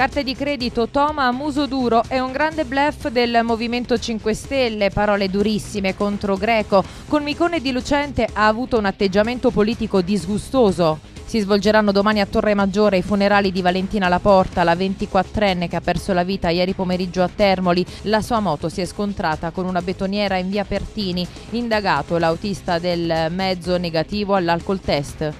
Carte di credito Toma a muso duro è un grande bluff del Movimento 5 Stelle, parole durissime contro Greco. Micone di Lucente ha avuto un atteggiamento politico disgustoso. Si svolgeranno domani a Torre Maggiore i funerali di Valentina Laporta, la 24enne che ha perso la vita ieri pomeriggio a Termoli. La sua moto si è scontrata con una betoniera in via Pertini. Indagato l'autista del mezzo negativo all'alcol test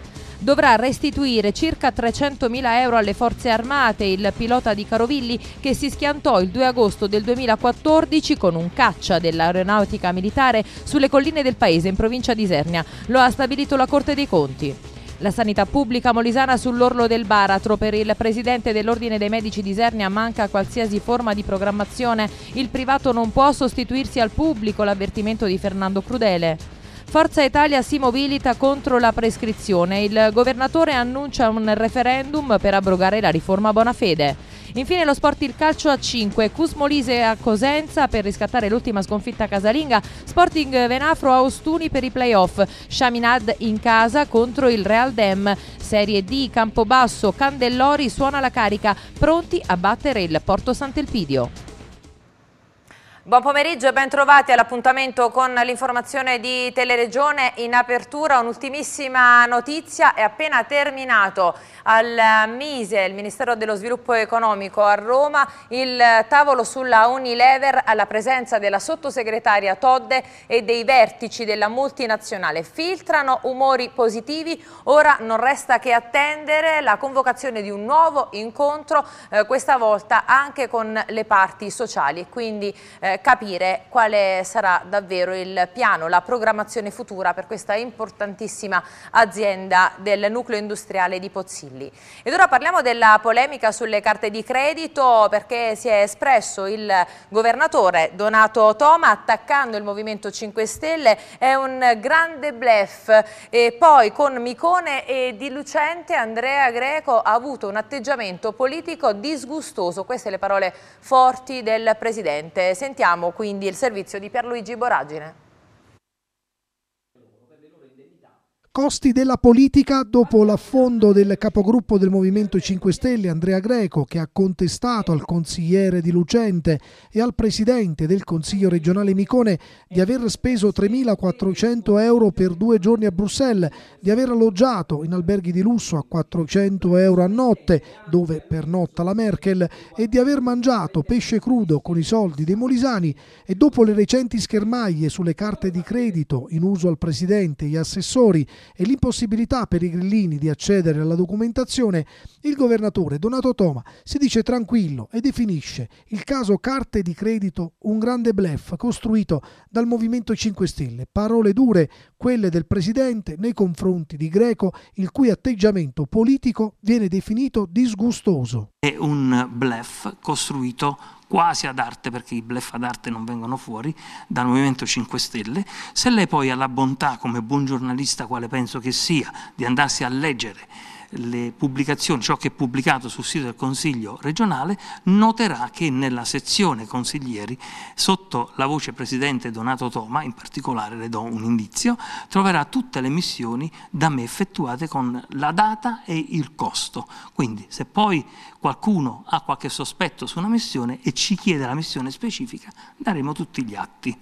dovrà restituire circa 300.000 euro alle forze armate. Il pilota di Carovilli che si schiantò il 2 agosto del 2014 con un caccia dell'aeronautica militare sulle colline del paese in provincia di Isernia. Lo ha stabilito la Corte dei Conti. La sanità pubblica molisana sull'orlo del baratro. Per il presidente dell'Ordine dei Medici di Isernia manca qualsiasi forma di programmazione. Il privato non può sostituirsi al pubblico, l'avvertimento di Fernando Crudele. Forza Italia si mobilita contro la prescrizione. Il governatore annuncia un referendum per abrogare la riforma Bonafede. Infine lo sport il calcio a 5, Cus Molise a Cosenza per riscattare l'ultima sconfitta casalinga, Sporting Venafro a Ostuni per i playoff, Shaminad in casa contro il Real Dem, Serie D Campobasso, Candellori suona la carica, pronti a battere il Porto Sant'Elpidio. Buon pomeriggio e ben trovati all'appuntamento con l'informazione di Teleregione. In apertura un'ultimissima notizia, è appena terminato al MISE, il Ministero dello Sviluppo Economico a Roma, il tavolo sulla Unilever alla presenza della sottosegretaria Todde e dei vertici della multinazionale. Filtrano umori positivi, ora non resta che attendere la convocazione di un nuovo incontro, eh, questa volta anche con le parti sociali. Quindi, eh, eh, capire quale sarà davvero il piano, la programmazione futura per questa importantissima azienda del nucleo industriale di Pozzilli. Ed ora parliamo della polemica sulle carte di credito perché si è espresso il governatore Donato Toma attaccando il Movimento 5 Stelle, è un grande blef e poi con Micone e Di Lucente Andrea Greco ha avuto un atteggiamento politico disgustoso, queste le parole forti del Presidente. Sentite Sentiamo quindi il servizio di Pierluigi Boragine. Costi della politica dopo l'affondo del capogruppo del Movimento 5 Stelle Andrea Greco che ha contestato al consigliere di Lucente e al presidente del Consiglio regionale Micone di aver speso 3.400 euro per due giorni a Bruxelles, di aver alloggiato in alberghi di lusso a 400 euro a notte dove pernotta la Merkel e di aver mangiato pesce crudo con i soldi dei molisani e dopo le recenti schermaglie sulle carte di credito in uso al presidente e agli assessori e l'impossibilità per i grillini di accedere alla documentazione, il governatore Donato Toma si dice tranquillo e definisce il caso carte di credito un grande blef costruito dal Movimento 5 Stelle. Parole dure quelle del Presidente nei confronti di Greco, il cui atteggiamento politico viene definito disgustoso. È un blef costruito quasi ad arte, perché i blef ad arte non vengono fuori, dal Movimento 5 Stelle, se lei poi ha la bontà, come buon giornalista quale penso che sia, di andarsi a leggere le pubblicazioni, ciò che è pubblicato sul sito del Consiglio regionale, noterà che nella sezione consiglieri, sotto la voce Presidente Donato Toma, in particolare le do un indizio, troverà tutte le missioni da me effettuate con la data e il costo. Quindi se poi qualcuno ha qualche sospetto su una missione e ci chiede la missione specifica, daremo tutti gli atti.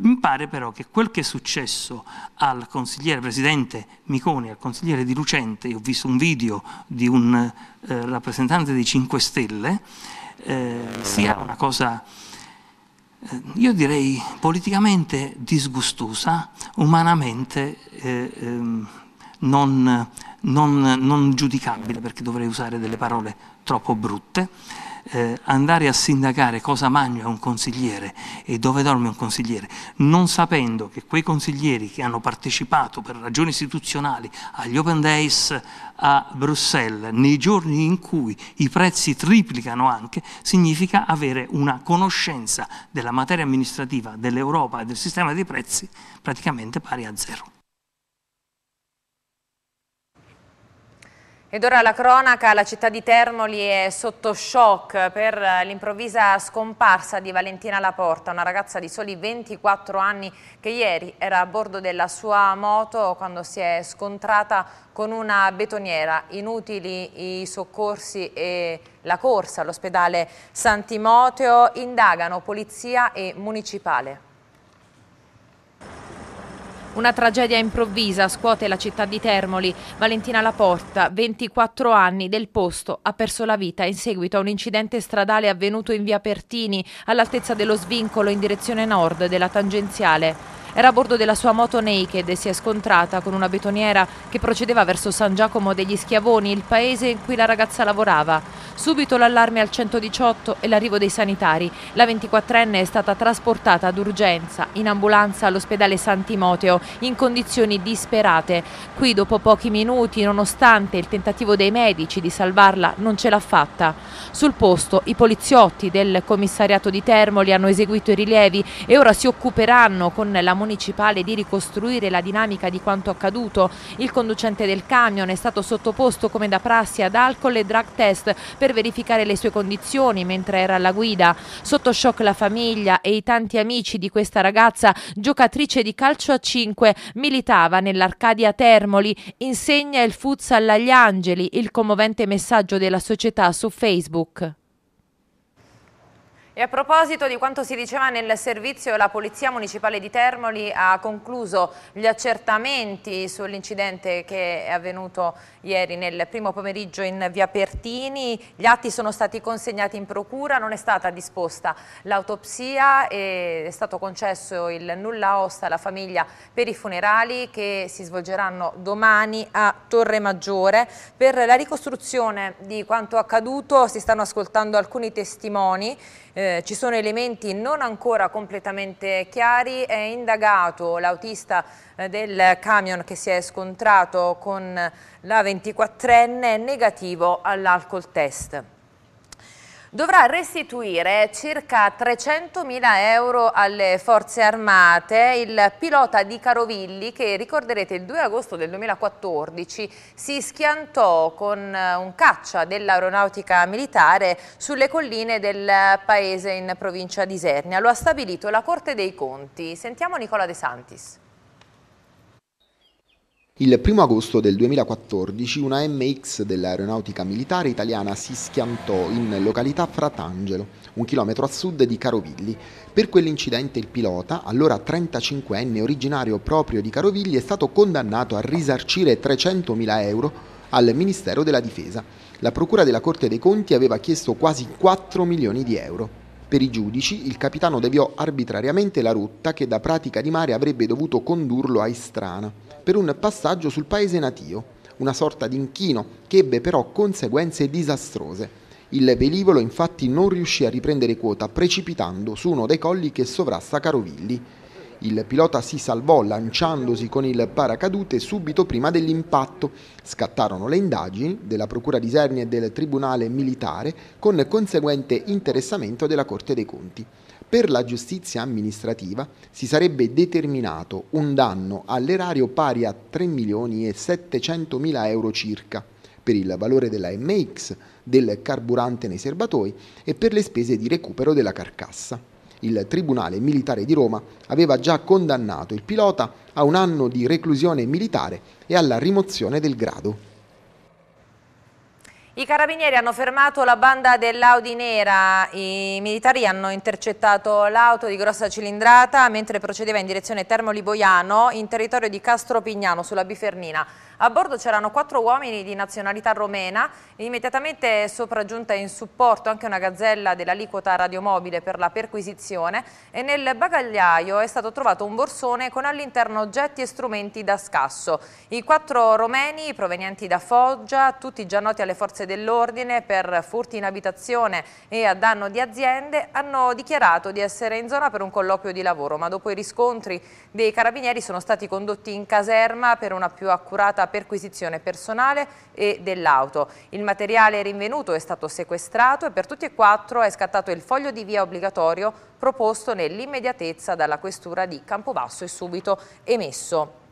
Mi pare però che quel che è successo al consigliere presidente Miconi, al consigliere di Lucente, io ho visto un video di un eh, rappresentante dei 5 Stelle, eh, sia una cosa, eh, io direi, politicamente disgustosa, umanamente eh, ehm, non, non, non giudicabile, perché dovrei usare delle parole troppo brutte eh, andare a sindacare cosa mangia un consigliere e dove dorme un consigliere, non sapendo che quei consiglieri che hanno partecipato per ragioni istituzionali agli Open Days a Bruxelles nei giorni in cui i prezzi triplicano anche, significa avere una conoscenza della materia amministrativa dell'Europa e del sistema dei prezzi praticamente pari a zero. Ed ora la cronaca, la città di Termoli è sotto shock per l'improvvisa scomparsa di Valentina Laporta, una ragazza di soli 24 anni che ieri era a bordo della sua moto quando si è scontrata con una betoniera. Inutili i soccorsi e la corsa all'ospedale Santimoteo, indagano polizia e municipale. Una tragedia improvvisa scuote la città di Termoli. Valentina Laporta, 24 anni, del posto, ha perso la vita in seguito a un incidente stradale avvenuto in via Pertini, all'altezza dello svincolo in direzione nord della tangenziale. Era a bordo della sua moto naked e si è scontrata con una betoniera che procedeva verso San Giacomo degli Schiavoni, il paese in cui la ragazza lavorava. Subito l'allarme al 118 e l'arrivo dei sanitari. La 24enne è stata trasportata d'urgenza in ambulanza all'ospedale San Timoteo in condizioni disperate. Qui dopo pochi minuti, nonostante il tentativo dei medici di salvarla, non ce l'ha fatta. Sul posto i poliziotti del commissariato di Termoli hanno eseguito i rilievi e ora si occuperanno con la munizione municipale di ricostruire la dinamica di quanto accaduto. Il conducente del camion è stato sottoposto come da prassi ad alcol e drug test per verificare le sue condizioni mentre era alla guida. Sotto shock la famiglia e i tanti amici di questa ragazza, giocatrice di calcio a 5, militava nell'Arcadia Termoli, insegna il futsal agli angeli, il commovente messaggio della società su Facebook. E a proposito di quanto si diceva nel servizio, la Polizia Municipale di Termoli ha concluso gli accertamenti sull'incidente che è avvenuto ieri nel primo pomeriggio in via Pertini. Gli atti sono stati consegnati in procura, non è stata disposta l'autopsia e è stato concesso il nulla osta alla famiglia per i funerali che si svolgeranno domani a Torre Maggiore. Per la ricostruzione di quanto accaduto si stanno ascoltando alcuni testimoni eh, ci sono elementi non ancora completamente chiari, è indagato l'autista eh, del camion che si è scontrato con la 24enne negativo all'alcol test dovrà restituire circa 300.000 euro alle forze armate. Il pilota di Carovilli, che ricorderete il 2 agosto del 2014, si schiantò con eh, un caccia dell'aeronautica militare sulle colline del paese in provincia di Isernia. Lo ha stabilito la Corte dei Conti. Sentiamo Nicola De Santis. Il 1 agosto del 2014 una MX dell'aeronautica militare italiana si schiantò in località Fratangelo, un chilometro a sud di Carovilli. Per quell'incidente il pilota, allora 35enne originario proprio di Carovilli, è stato condannato a risarcire 300.000 euro al Ministero della Difesa. La Procura della Corte dei Conti aveva chiesto quasi 4 milioni di euro. Per i giudici, il capitano deviò arbitrariamente la rotta che da pratica di mare avrebbe dovuto condurlo a Istrana per un passaggio sul paese natio, una sorta di inchino che ebbe però conseguenze disastrose. Il velivolo infatti non riuscì a riprendere quota precipitando su uno dei colli che sovrasta Carovilli. Il pilota si salvò lanciandosi con il paracadute subito prima dell'impatto. Scattarono le indagini della Procura di Serni e del Tribunale Militare con conseguente interessamento della Corte dei Conti per la giustizia amministrativa si sarebbe determinato un danno all'erario pari a 3 milioni e 700 mila euro circa per il valore della MX, del carburante nei serbatoi e per le spese di recupero della carcassa. Il Tribunale Militare di Roma aveva già condannato il pilota a un anno di reclusione militare e alla rimozione del grado. I carabinieri hanno fermato la banda dell'Audi nera, i militari hanno intercettato l'auto di grossa cilindrata mentre procedeva in direzione Termoli Boiano in territorio di Castropignano sulla Bifernina. A bordo c'erano quattro uomini di nazionalità romena, immediatamente sopraggiunta in supporto anche una gazzella dell'aliquota radiomobile per la perquisizione e nel bagagliaio è stato trovato un borsone con all'interno oggetti e strumenti da scasso. I quattro romeni provenienti da Foggia, tutti già noti alle forze dell'ordine per furti in abitazione e a danno di aziende, hanno dichiarato di essere in zona per un colloquio di lavoro, ma dopo i riscontri dei carabinieri sono stati condotti in caserma per una più accurata perquisizione personale e dell'auto. Il materiale rinvenuto è stato sequestrato e per tutti e quattro è scattato il foglio di via obbligatorio proposto nell'immediatezza dalla questura di Campobasso e subito emesso.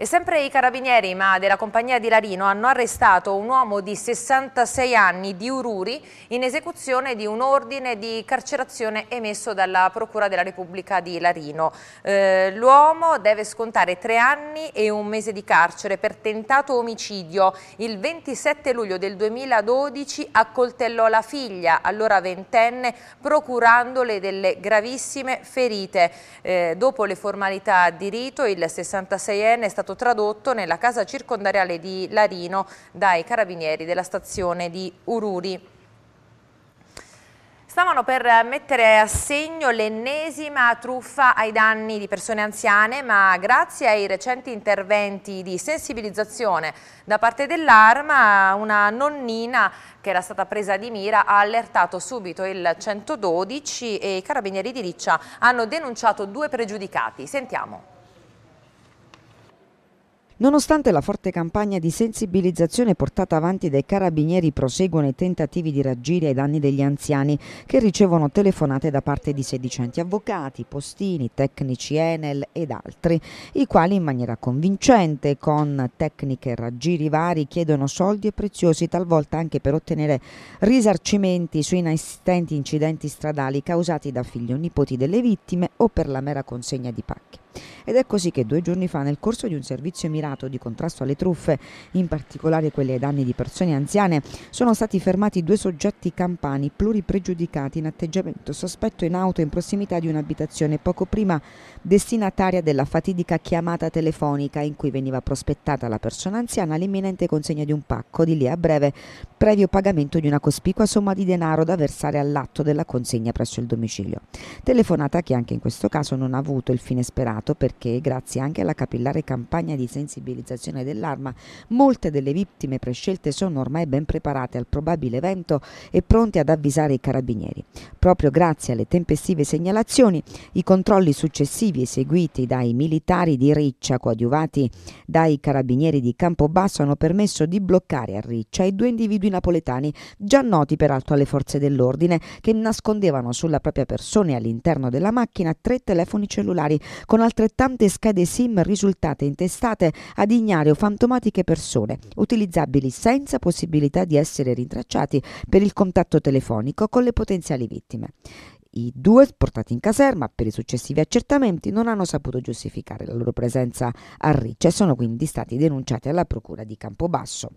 E sempre i carabinieri, ma della compagnia di Larino, hanno arrestato un uomo di 66 anni di Ururi in esecuzione di un ordine di carcerazione emesso dalla Procura della Repubblica di Larino. Eh, L'uomo deve scontare tre anni e un mese di carcere per tentato omicidio. Il 27 luglio del 2012 accoltellò la figlia, allora ventenne, procurandole delle gravissime ferite. Eh, dopo le formalità di rito, il 66enne è stato stato tradotto nella casa circondariale di Larino dai carabinieri della stazione di Ururi. Stavano per mettere a segno l'ennesima truffa ai danni di persone anziane, ma grazie ai recenti interventi di sensibilizzazione da parte dell'Arma, una nonnina che era stata presa di mira ha allertato subito il 112 e i carabinieri di Riccia hanno denunciato due pregiudicati. Sentiamo. Nonostante la forte campagna di sensibilizzazione portata avanti dai carabinieri proseguono i tentativi di raggiri ai danni degli anziani che ricevono telefonate da parte di sedicenti avvocati, postini, tecnici Enel ed altri, i quali in maniera convincente, con tecniche e raggiri vari, chiedono soldi e preziosi talvolta anche per ottenere risarcimenti su inesistenti incidenti stradali causati da figli o nipoti delle vittime o per la mera consegna di pacchi. Ed è così che due giorni fa, nel corso di un servizio mirato di contrasto alle truffe, in particolare quelle ai danni di persone anziane, sono stati fermati due soggetti campani pluripregiudicati in atteggiamento sospetto in auto in prossimità di un'abitazione poco prima destinataria della fatidica chiamata telefonica in cui veniva prospettata la persona anziana l'imminente consegna di un pacco di lì a breve, previo pagamento di una cospicua somma di denaro da versare all'atto della consegna presso il domicilio. Telefonata che anche in questo caso non ha avuto il fine sperato questo perché grazie anche alla capillare campagna di sensibilizzazione dell'arma molte delle vittime prescelte sono ormai ben preparate al probabile evento e pronte ad avvisare i carabinieri. Proprio grazie alle tempestive segnalazioni, i controlli successivi eseguiti dai militari di Riccia coadiuvati dai carabinieri di Campobasso hanno permesso di bloccare a Riccia i due individui napoletani già noti peraltro alle forze dell'ordine che nascondevano sulla propria persona e all'interno della macchina tre telefoni cellulari con altrettante schede SIM risultate intestate ad ignare o fantomatiche persone, utilizzabili senza possibilità di essere rintracciati per il contatto telefonico con le potenziali vittime. I due, portati in caserma per i successivi accertamenti, non hanno saputo giustificare la loro presenza a Riccia e sono quindi stati denunciati alla Procura di Campobasso.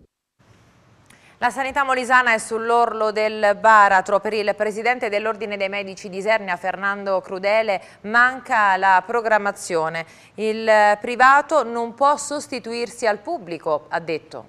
La sanità molisana è sull'orlo del baratro. Per il presidente dell'Ordine dei Medici di Isernia, Fernando Crudele, manca la programmazione. Il privato non può sostituirsi al pubblico, ha detto.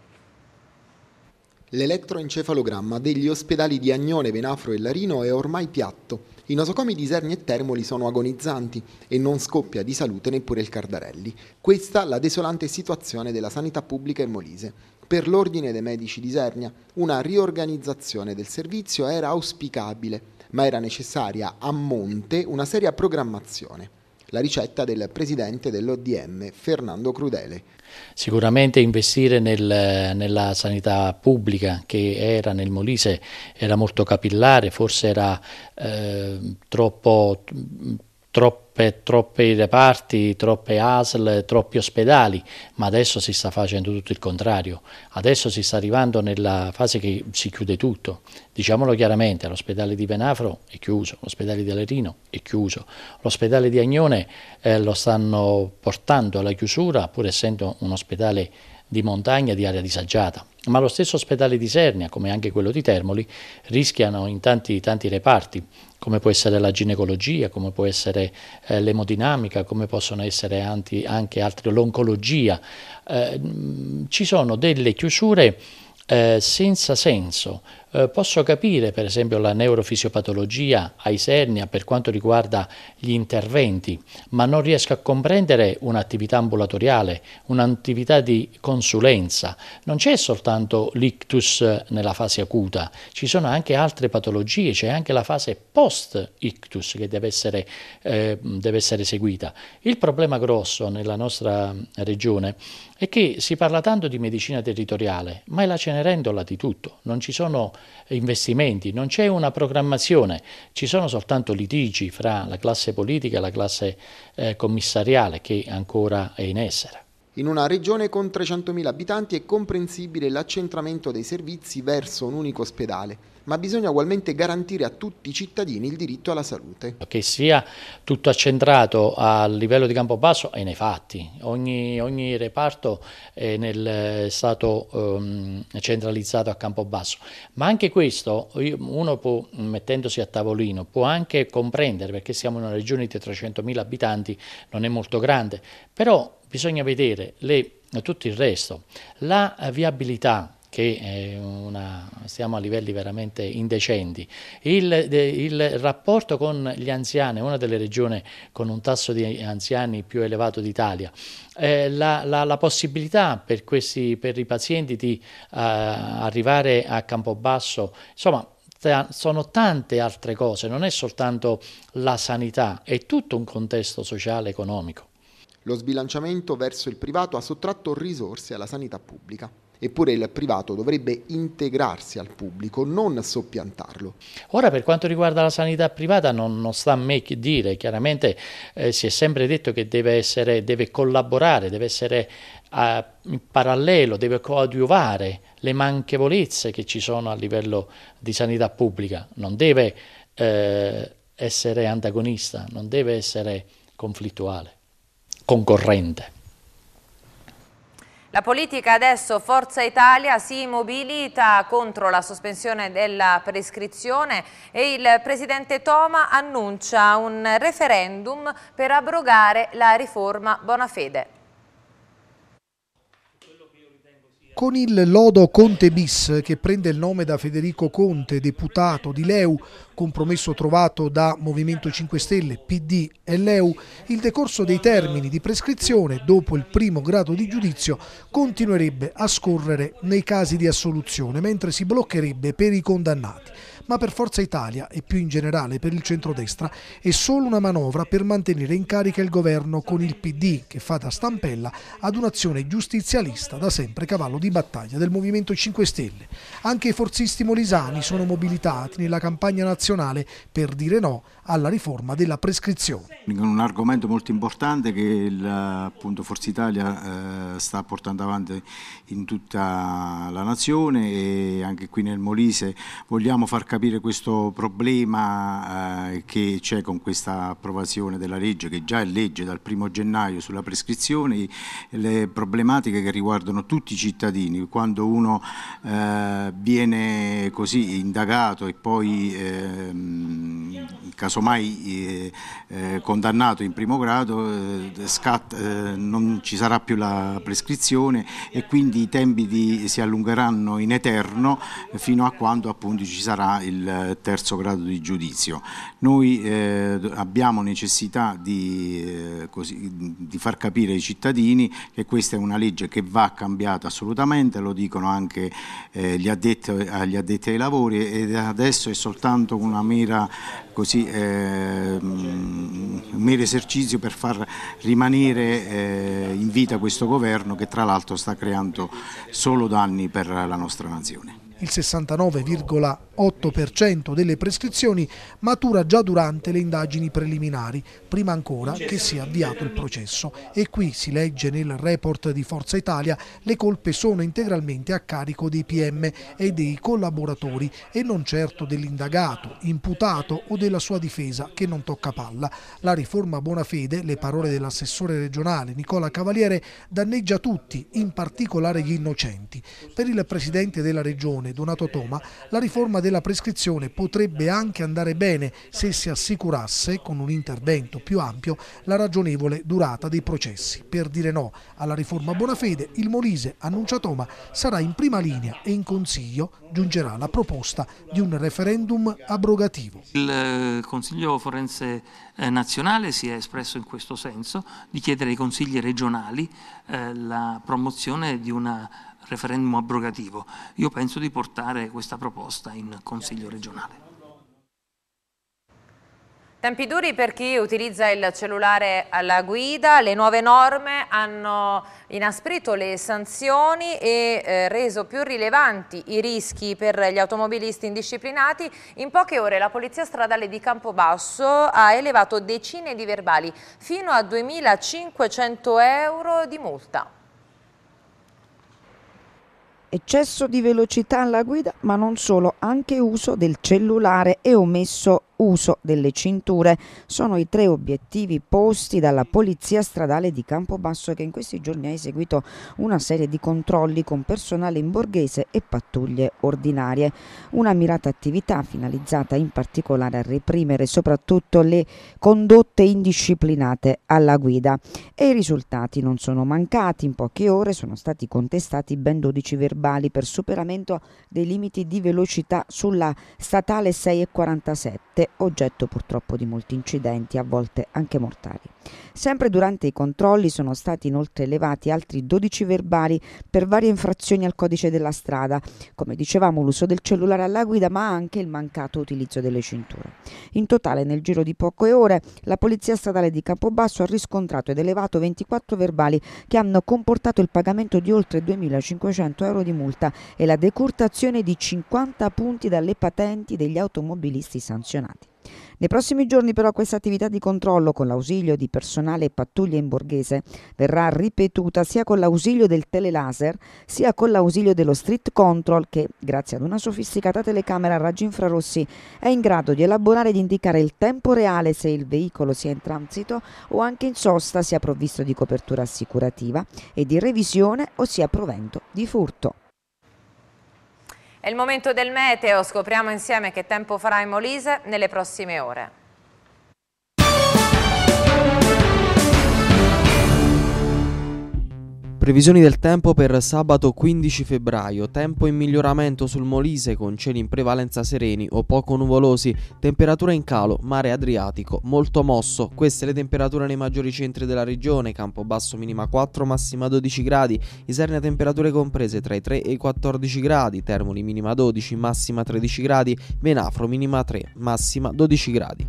L'elettroencefalogramma degli ospedali di Agnone, Venafro e Larino è ormai piatto. I nosocomi di Isernia e Termoli sono agonizzanti e non scoppia di salute neppure il Cardarelli. Questa la desolante situazione della sanità pubblica in Molise. Per l'Ordine dei Medici di Isernia una riorganizzazione del servizio era auspicabile, ma era necessaria a monte una seria programmazione la ricetta del presidente dell'ODM Fernando Crudele. Sicuramente investire nel, nella sanità pubblica che era nel Molise era molto capillare, forse era eh, troppo, troppo troppe, troppi reparti, troppe ASL, troppi ospedali, ma adesso si sta facendo tutto il contrario, adesso si sta arrivando nella fase che si chiude tutto, diciamolo chiaramente, l'ospedale di Penafro è chiuso, l'ospedale di Alerino è chiuso, l'ospedale di Agnone eh, lo stanno portando alla chiusura pur essendo un ospedale di montagna di area disagiata. Ma lo stesso ospedale di Sernia, come anche quello di Termoli, rischiano in tanti, tanti reparti, come può essere la ginecologia, come può essere eh, l'emodinamica, come possono essere anti, anche altri, l'oncologia. Eh, ci sono delle chiusure eh, senza senso, eh, posso capire per esempio la neurofisiopatologia ai sernia per quanto riguarda gli interventi, ma non riesco a comprendere un'attività ambulatoriale, un'attività di consulenza. Non c'è soltanto l'ictus eh, nella fase acuta, ci sono anche altre patologie, c'è anche la fase post-ictus che deve essere, eh, deve essere seguita. Il problema grosso nella nostra mm, regione è che si parla tanto di medicina territoriale, ma è la Cenerendola di tutto, non ci sono investimenti, non c'è una programmazione, ci sono soltanto litigi fra la classe politica e la classe eh, commissariale che ancora è in essere. In una regione con 300.000 abitanti è comprensibile l'accentramento dei servizi verso un unico ospedale, ma bisogna ugualmente garantire a tutti i cittadini il diritto alla salute. Che sia tutto accentrato a livello di campo basso è nei fatti, ogni, ogni reparto è, nel, eh, stato um, centralizzato a campo basso. ma anche questo uno può, mettendosi a tavolino, può anche comprendere perché siamo in una regione di 300.000 abitanti, non è molto grande, però bisogna vedere le, tutto il resto. La viabilità che una, siamo a livelli veramente indecenti. Il, il, rapporto con gli anziani, una delle regioni con un tasso di anziani più elevato d'Italia, eh, la, la, la, possibilità per, questi, per, i pazienti di uh, arrivare a Campobasso, insomma sono tante altre cose, non è soltanto la sanità, è tutto un contesto sociale e economico. Lo sbilanciamento verso il privato ha sottratto risorse alla sanità pubblica. Eppure il privato dovrebbe integrarsi al pubblico, non soppiantarlo. Ora per quanto riguarda la sanità privata non, non sta a me che dire, chiaramente eh, si è sempre detto che deve, essere, deve collaborare, deve essere eh, in parallelo, deve coadiuvare le manchevolezze che ci sono a livello di sanità pubblica, non deve eh, essere antagonista, non deve essere conflittuale concorrente. La politica adesso Forza Italia si mobilita contro la sospensione della prescrizione e il presidente Toma annuncia un referendum per abrogare la riforma Bonafede. Con il lodo Conte bis, che prende il nome da Federico Conte, deputato di Leu, compromesso trovato da Movimento 5 Stelle, PD e Leu, il decorso dei termini di prescrizione dopo il primo grado di giudizio continuerebbe a scorrere nei casi di assoluzione, mentre si bloccherebbe per i condannati ma per Forza Italia e più in generale per il centrodestra è solo una manovra per mantenere in carica il governo con il PD che fa da stampella ad un'azione giustizialista da sempre cavallo di battaglia del Movimento 5 Stelle. Anche i forzisti molisani sono mobilitati nella campagna nazionale per dire no alla riforma della prescrizione. Un argomento molto importante che la, appunto, Forza Italia eh, sta portando avanti in tutta la nazione e anche qui nel Molise vogliamo far capire questo problema eh, che c'è con questa approvazione della legge che già è legge dal primo gennaio sulla prescrizione, le problematiche che riguardano tutti i cittadini. Quando uno eh, viene così indagato e poi... Ehm, casomai eh, eh, condannato in primo grado eh, scatta, eh, non ci sarà più la prescrizione e quindi i tempi di, si allungheranno in eterno fino a quando appunto ci sarà il terzo grado di giudizio. Noi abbiamo necessità di, così, di far capire ai cittadini che questa è una legge che va cambiata assolutamente, lo dicono anche eh, gli, addetti, agli addetti ai lavori ed adesso è soltanto una mera così, eh, un mero esercizio per far rimanere eh, in vita questo governo che tra l'altro sta creando solo danni per la nostra nazione. Il 69,8% delle prescrizioni matura già durante le indagini preliminari, prima ancora che sia avviato il processo. E qui, si legge nel report di Forza Italia, le colpe sono integralmente a carico dei PM e dei collaboratori e non certo dell'indagato, imputato o della sua difesa che non tocca palla. La riforma buona fede, le parole dell'assessore regionale Nicola Cavaliere, danneggia tutti, in particolare gli innocenti. Per il presidente della regione, Donato Toma, la riforma della prescrizione potrebbe anche andare bene se si assicurasse, con un intervento più ampio, la ragionevole durata dei processi. Per dire no alla riforma Bonafede, il Molise, annuncia Toma, sarà in prima linea e in Consiglio giungerà la proposta di un referendum abrogativo. Il eh, Consiglio Forense eh, Nazionale si è espresso in questo senso di chiedere ai consigli regionali eh, la promozione di una referendum abrogativo. Io penso di portare questa proposta in Consiglio regionale. Tempi duri per chi utilizza il cellulare alla guida, le nuove norme hanno inasprito le sanzioni e eh, reso più rilevanti i rischi per gli automobilisti indisciplinati. In poche ore la Polizia Stradale di Campobasso ha elevato decine di verbali fino a 2.500 euro di multa. Eccesso di velocità alla guida, ma non solo, anche uso del cellulare e omesso uso delle cinture sono i tre obiettivi posti dalla Polizia Stradale di Campobasso che in questi giorni ha eseguito una serie di controlli con personale in borghese e pattuglie ordinarie. Una mirata attività finalizzata in particolare a reprimere soprattutto le condotte indisciplinate alla guida e i risultati non sono mancati. In poche ore sono stati contestati ben 12 verbali per superamento dei limiti di velocità sulla statale 6,47 oggetto purtroppo di molti incidenti, a volte anche mortali. Sempre durante i controlli sono stati inoltre elevati altri 12 verbali per varie infrazioni al codice della strada, come dicevamo l'uso del cellulare alla guida ma anche il mancato utilizzo delle cinture. In totale nel giro di poche ore la Polizia Stradale di Campobasso ha riscontrato ed elevato 24 verbali che hanno comportato il pagamento di oltre 2.500 euro di multa e la decurtazione di 50 punti dalle patenti degli automobilisti sanzionati armati. Nei prossimi giorni però questa attività di controllo con l'ausilio di personale e pattuglie in borghese verrà ripetuta sia con l'ausilio del telelaser sia con l'ausilio dello street control che grazie ad una sofisticata telecamera a raggi infrarossi è in grado di elaborare e di indicare il tempo reale se il veicolo sia in transito o anche in sosta sia provvisto di copertura assicurativa e di revisione o sia provento di furto. È il momento del meteo, scopriamo insieme che tempo farà in Molise nelle prossime ore. Previsioni del tempo per sabato 15 febbraio, tempo in miglioramento sul Molise con cieli in prevalenza sereni o poco nuvolosi, temperatura in calo, mare Adriatico, molto mosso, queste le temperature nei maggiori centri della regione, Campobasso minima 4, massima 12 gradi, Isernia temperature comprese tra i 3 e i 14 gradi, Termoli minima 12, massima 13 gradi, Venafro minima 3, massima 12 gradi.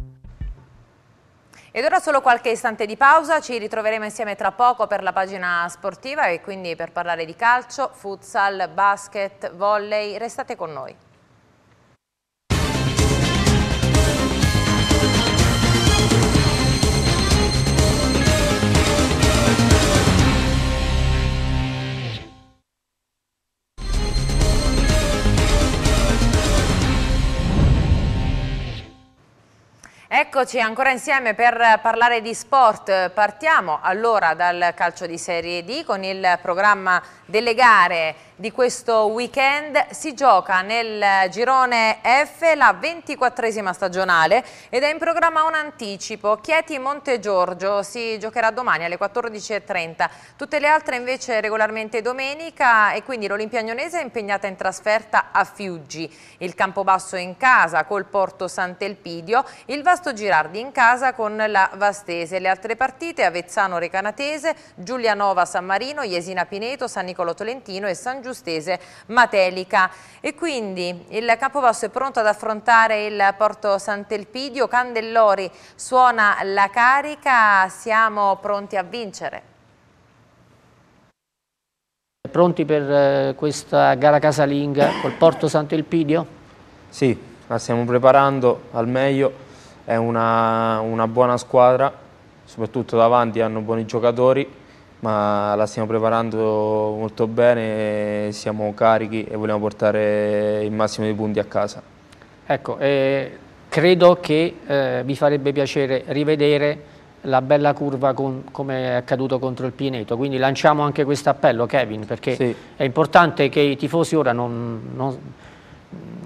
Ed ora solo qualche istante di pausa, ci ritroveremo insieme tra poco per la pagina sportiva e quindi per parlare di calcio, futsal, basket, volley, restate con noi. Eccoci ancora insieme per parlare di sport. Partiamo allora dal calcio di Serie D con il programma delle gare di questo weekend. Si gioca nel girone F la ventiquattresima stagionale ed è in programma un anticipo. Chieti Montegiorgio si giocherà domani alle 14.30. Tutte le altre invece regolarmente domenica e quindi l'Olimpiagnonese è impegnata in trasferta a Fiuggi. Il Campobasso in casa col Porto Sant'Elpidio. Il Vasto Porto Girardi in casa con la Vastese. Le altre partite Avezzano Recanatese, Giulianova San Marino, Iesina Pineto, San Nicolo Tolentino e San Giustese Matelica. E quindi il Campobasso è pronto ad affrontare il Porto Sant'Elpidio, Candellori suona la carica, siamo pronti a vincere. Pronti per eh, questa gara casalinga col Porto Sant'Elpidio? Sì, la stiamo preparando al meglio è una, una buona squadra, soprattutto davanti hanno buoni giocatori ma la stiamo preparando molto bene, siamo carichi e vogliamo portare il massimo dei punti a casa. Ecco, eh, credo che eh, vi farebbe piacere rivedere la bella curva con, come è accaduto contro il Pineto, quindi lanciamo anche questo appello Kevin, perché sì. è importante che i tifosi ora non, non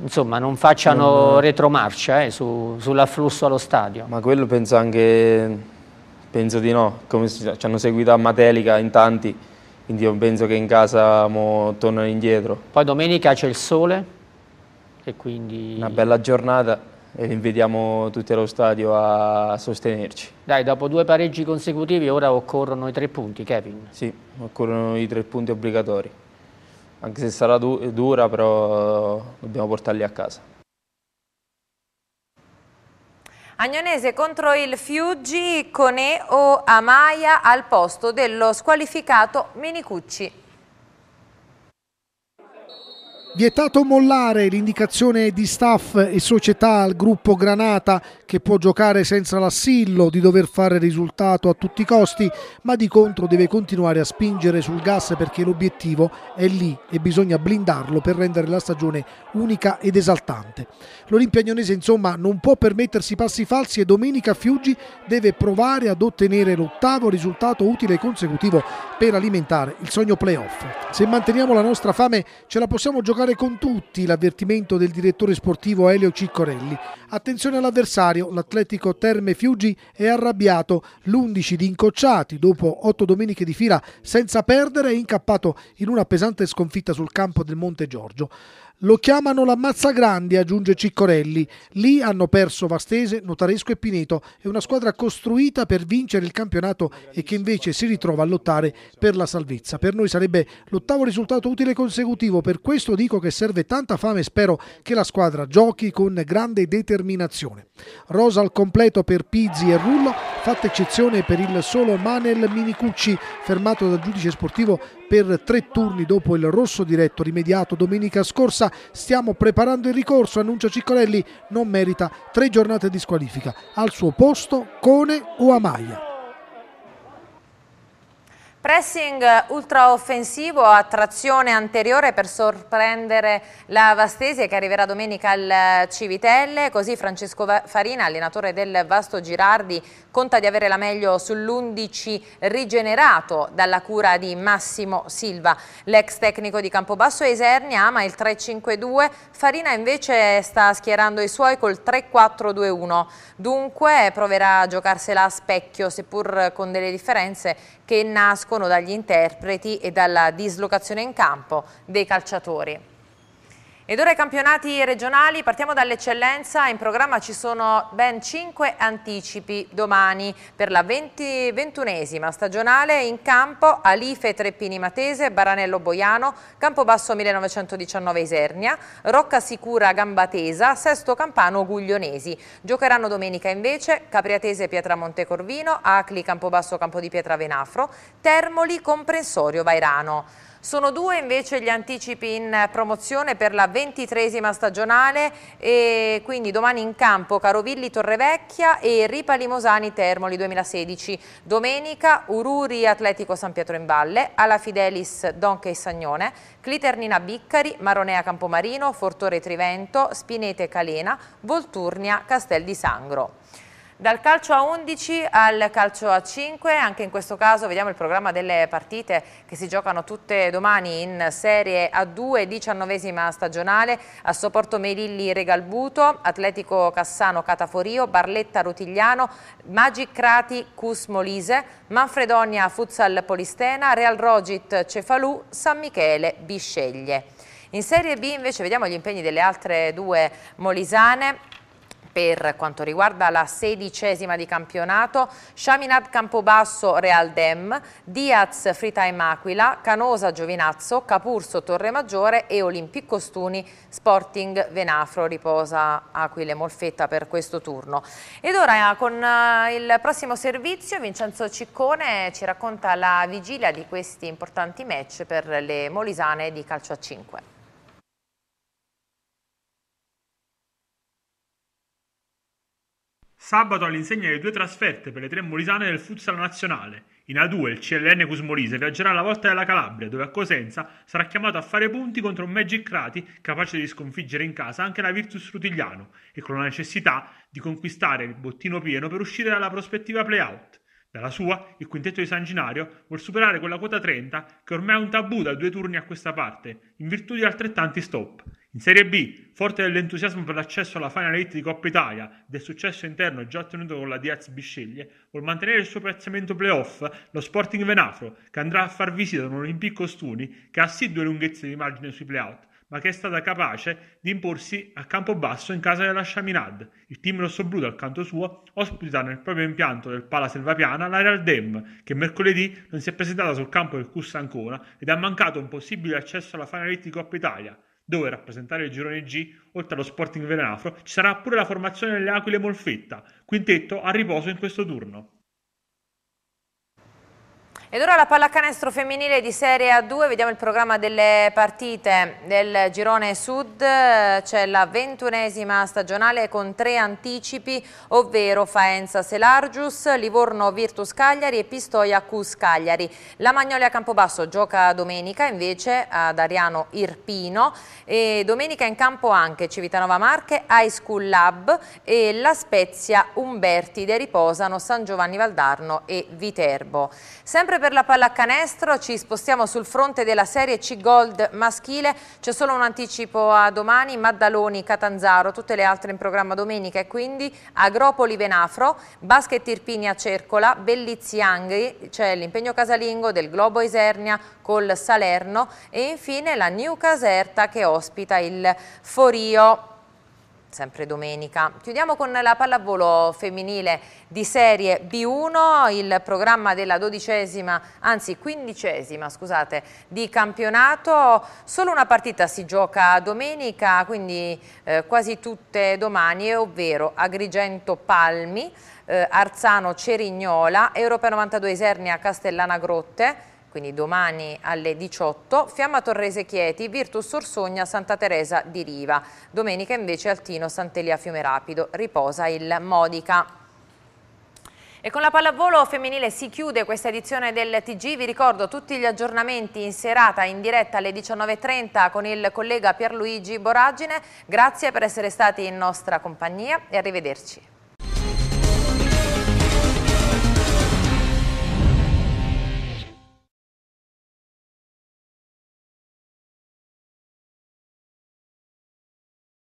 insomma, non facciano mm. retromarcia eh, su, sull'afflusso allo stadio. Ma quello penso anche, penso di no, come ci hanno seguito a Matelica in tanti, quindi io penso che in casa mo, tornano indietro. Poi domenica c'è il sole e quindi... Una bella giornata e invitiamo tutti allo stadio a sostenerci. Dai, dopo due pareggi consecutivi ora occorrono i tre punti, Kevin. Sì, occorrono i tre punti obbligatori anche se sarà du dura, però dobbiamo portarli a casa. Agnonese contro il Fiuggi, Cone o Amaia al posto dello squalificato Menicucci. Vietato mollare l'indicazione di staff e società al gruppo Granata che può giocare senza l'assillo di dover fare risultato a tutti i costi, ma di contro deve continuare a spingere sul gas perché l'obiettivo è lì e bisogna blindarlo per rendere la stagione unica ed esaltante. L'Olimpia Agnonese insomma non può permettersi passi falsi e domenica Fiuggi deve provare ad ottenere l'ottavo risultato utile e consecutivo per alimentare il sogno playoff. Se manteniamo la nostra fame ce la possiamo giocare con tutti, l'avvertimento del direttore sportivo Elio Ciccorelli. Attenzione all'avversario contrario l'Atletico Terme Fiuggi è arrabbiato, l'11 di incocciati dopo otto domeniche di fila senza perdere è incappato in una pesante sconfitta sul campo del Monte Giorgio. Lo chiamano l'ammazza Grandi, aggiunge Ciccorelli. Lì hanno perso Vastese, Notaresco e Pineto. È una squadra costruita per vincere il campionato e che invece si ritrova a lottare per la salvezza. Per noi sarebbe l'ottavo risultato utile consecutivo, per questo dico che serve tanta fame e spero che la squadra giochi con grande determinazione. Rosa al completo per Pizzi e Rullo, fatta eccezione per il solo Manel Minicucci, fermato dal giudice sportivo per tre turni dopo il rosso diretto rimediato domenica scorsa. Stiamo preparando il ricorso, annuncia Ciccorelli, non merita tre giornate di squalifica. Al suo posto Cone o Amaia. Pressing ultraoffensivo a trazione anteriore per sorprendere la Vastese che arriverà domenica al Civitelle, così Francesco Farina, allenatore del Vasto Girardi, conta di avere la meglio sull'11 rigenerato dalla cura di Massimo Silva. L'ex tecnico di Campobasso Esernia ama il 3-5-2, Farina invece sta schierando i suoi col 3-4-2-1, dunque proverà a giocarsela a specchio seppur con delle differenze che nascono vengono dagli interpreti e dalla dislocazione in campo dei calciatori. Ed ora i campionati regionali, partiamo dall'eccellenza, in programma ci sono ben 5 anticipi domani per la 20, 21esima stagionale in campo Alife Treppini Matese, Baranello Boiano, Campobasso 1919 Isernia, Rocca Sicura Gambatesa, Sesto Campano Guglionesi. Giocheranno domenica invece Capriatese Pietramonte Corvino, Acli Campobasso Campo di Pietra Venafro, Termoli Comprensorio Vairano. Sono due invece gli anticipi in promozione per la ventitresima stagionale e quindi domani in campo Carovilli Torrevecchia e Ripa Limosani Termoli 2016. Domenica Ururi Atletico San Pietro in Valle, Ala Fidelis Donche e Sagnone, Cliternina Biccari, Maronea Campomarino, Fortore Trivento, Spinete Calena, Volturnia Castel di Sangro. Dal calcio a 11 al calcio a 5, anche in questo caso vediamo il programma delle partite che si giocano tutte domani in Serie A2, diciannovesima stagionale, a Soporto Melilli Regalbuto, Atletico Cassano Cataforio, Barletta Rutigliano, Magic Crati Cus Molise, Manfredonia Futsal Polistena, Real Rogit Cefalù, San Michele Bisceglie. In Serie B invece vediamo gli impegni delle altre due molisane, per quanto riguarda la sedicesima di campionato, Shaminad Campobasso Real Dem, Diaz Freetime Aquila, Canosa Giovinazzo, Capurso Torremaggiore e Olimpico Costuni Sporting Venafro, riposa Aquile Molfetta per questo turno. Ed ora eh, con eh, il prossimo servizio Vincenzo Ciccone ci racconta la vigilia di questi importanti match per le molisane di calcio a 5. Sabato all'insegna di due trasferte per le tre molisane del futsal nazionale. In A2 il CLN Cusmolise viaggerà alla volta della Calabria, dove a Cosenza sarà chiamato a fare punti contro un Magic Crati capace di sconfiggere in casa anche la Virtus Rutigliano e con la necessità di conquistare il bottino pieno per uscire dalla prospettiva playout. Dalla sua, il quintetto di San Ginario vuol superare quella quota 30 che ormai è un tabù da due turni a questa parte, in virtù di altrettanti stop. In Serie B, forte dell'entusiasmo per l'accesso alla Final 8 di Coppa Italia, e del successo interno già ottenuto con la Diaz Bisceglie, vuol mantenere il suo piazzamento playoff lo Sporting Venafro, che andrà a far visita ad un Olimpico Stuni che ha sì due lunghezze di margine sui playout, ma che è stata capace di imporsi a campo basso in casa della Chaminade. Il team rossoblu dal canto suo ospita nel proprio impianto del Pala Selvapiana la Real Dem, che mercoledì non si è presentata sul campo del Cussa Ancona ed ha mancato un possibile accesso alla Final 8 di Coppa Italia dove rappresentare il girone G, oltre allo Sporting Veranafro, ci sarà pure la formazione delle Aquile Molfetta, quintetto a riposo in questo turno. Ed ora la pallacanestro femminile di Serie A2, vediamo il programma delle partite del girone sud, c'è la ventunesima stagionale con tre anticipi, ovvero Faenza Selargius, Livorno Virtus Cagliari e Pistoia Cus Cagliari. La Magnolia Campobasso gioca domenica invece ad Ariano Irpino e domenica in campo anche Civitanova Marche, High School Lab e La Spezia Umberti De Riposano, San Giovanni Valdarno e Viterbo. Sempre Sempre per la pallacanestro ci spostiamo sul fronte della Serie C Gold maschile, c'è solo un anticipo a domani, Maddaloni, Catanzaro, tutte le altre in programma domenica e quindi Agropoli Venafro, Basket Tirpini a Cercola, Angri, c'è l'impegno casalingo del Globo Isernia col Salerno e infine la New Caserta che ospita il Forio sempre domenica. Chiudiamo con la pallavolo femminile di serie B1, il programma della dodicesima, anzi quindicesima, scusate, di campionato. Solo una partita si gioca domenica, quindi eh, quasi tutte domani, ovvero Agrigento Palmi, eh, Arzano Cerignola, Europa 92 Isernia Castellana Grotte, quindi domani alle 18, Fiamma Torrese Chieti, Virtus Orsogna, Santa Teresa di Riva. Domenica invece Altino, Santelia Fiume Rapido, riposa il Modica. E con la pallavolo femminile si chiude questa edizione del TG, vi ricordo tutti gli aggiornamenti in serata in diretta alle 19.30 con il collega Pierluigi Boragine, grazie per essere stati in nostra compagnia e arrivederci.